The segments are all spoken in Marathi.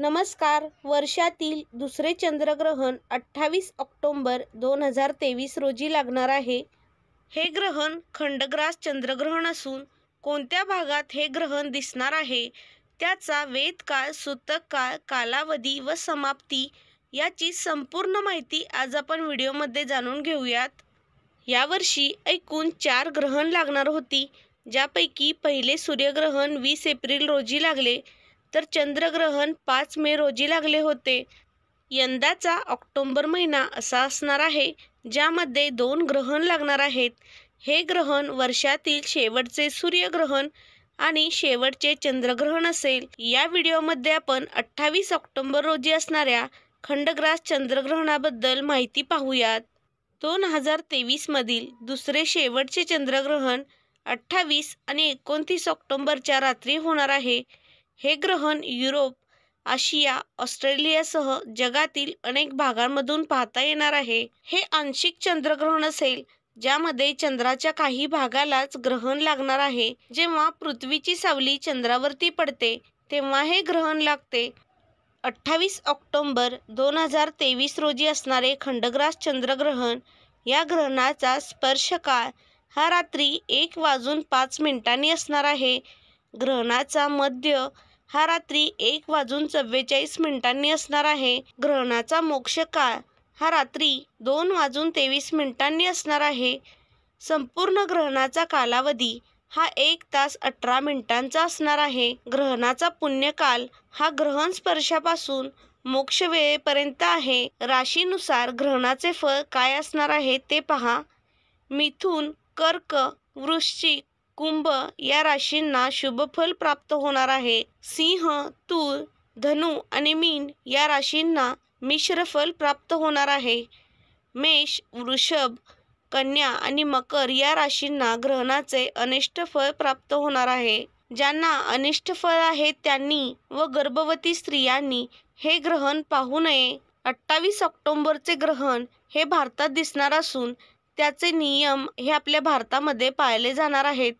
नमस्कार वर्षातील दुसरे चंद्रग्रहण अठ्ठावीस ऑक्टोंबर दोन हजार तेवीस रोजी लागणार आहे हे ग्रहण खंडग्रास चंद्रग्रहण असून कोणत्या भागात हे ग्रहण दिसणार आहे त्याचा वेदकाळ सूतक काळ कालावधी व समाप्ती याची संपूर्ण माहिती आज आपण व्हिडिओमध्ये जाणून घेऊयात यावर्षी एकूण चार ग्रहण लागणार होती ज्यापैकी पहिले सूर्यग्रहण वीस एप्रिल रोजी लागले तर चंद्रग्रहण पाच मे रोजी लागले होते यंदाचा ऑक्टोंबर महिना असा असणार आहे ज्यामध्ये दोन ग्रहण लागणार आहेत हे ग्रहण वर्षातील शेवटचे सूर्यग्रहण आणि शेवटचे चंद्रग्रहण असेल या व्हिडिओमध्ये आपण अठ्ठावीस ऑक्टोंबर रोजी असणाऱ्या खंडग्रास चंद्रग्रहणाबद्दल माहिती पाहूयात दोन हजार तेवीसमधील दुसरे शेवटचे चंद्रग्रहण अठ्ठावीस आणि एकोणतीस ऑक्टोंबरच्या रात्री होणार आहे हे ग्रहण युरोप आशिया ऑस्ट्रेलियासह जगातील अनेक भागांमधून पाहता येणार आहे हे आंशिक चंद्रग्रहण असेल ज्यामध्ये चंद्राच्या काही भागालाच ग्रहण लागणार आहे जेव्हा पृथ्वीची सावली चंद्रावरती पडते तेव्हा हे ग्रहण लागते अठ्ठावीस ऑक्टोंबर दोन हजार तेवीस रोजी असणारे खंडग्रास चंद्रग्रहण या ग्रहणाचा स्पर्श काळ हा रात्री एक वाजून पाच मिनिटांनी असणार आहे ग्रहणाचा मध्य हा रात्री एक वाजून चव्वेचाळीस मिनिटांनी असणार आहे ग्रहणाचा मोक्ष काळ हा रात्री दोन वाजून तेवीस मिनिटांनी असणार आहे संपूर्ण ग्रहणाचा कालावधी हा एक तास अठरा मिनिटांचा असणार आहे ग्रहणाचा पुण्यकाल हा ग्रहण स्पर्शापासून मोक्ष वेळेपर्यंत आहे राशीनुसार ग्रहणाचे फळ काय असणार आहे ते पहा मिथून कर्क वृश्चिक कुंभ या राशींना शुभफल प्राप्त होणार आहे सिंह तूर धनु आणि मीन या राशींना मिश्र फल प्राप्त होणार आहे मेष वृषभ कन्या आणि मकर या राशींना ग्रहणाचे अनिष्ट फळ प्राप्त होणार आहे ज्यांना अनिष्ट फळ आहे त्यांनी व गर्भवती स्त्रियांनी हे ग्रहण पाहू नये अठ्ठावीस ऑक्टोंबरचे ग्रहण हे भारतात दिसणार असून त्याचे नियम हे आपल्या भारतामध्ये पाळले जाणार आहेत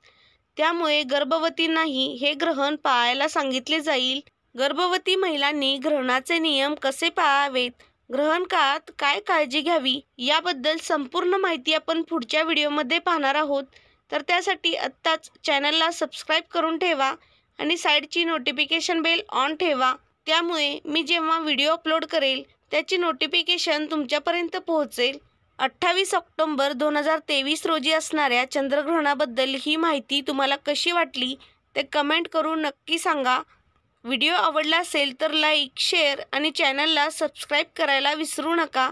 त्यामुळे गर्भवतींनाही हे ग्रहण पाळायला सांगितले जाईल गर्भवती महिलांनी ग्रहणाचे नियम कसे पाळावेत ग्रहण काळात काय काळजी घ्यावी याबद्दल संपूर्ण माहिती आपण पुढच्या व्हिडिओमध्ये पाहणार आहोत तर त्यासाठी आत्ताच चॅनलला सबस्क्राईब करून ठेवा आणि साईडची नोटिफिकेशन बेल ऑन ठेवा त्यामुळे मी जेव्हा व्हिडिओ अपलोड करेल त्याची नोटिफिकेशन तुमच्यापर्यंत पोहोचेल अठ्ठावीस ऑक्टोंबर दोन हजार तेवीस रोजी असणाऱ्या चंद्रग्रहणाबद्दल ही माहिती तुम्हाला कशी वाटली ते कमेंट करून नक्की सांगा व्हिडिओ आवडला असेल तर लाईक शेअर आणि चॅनलला सबस्क्राईब करायला विसरू नका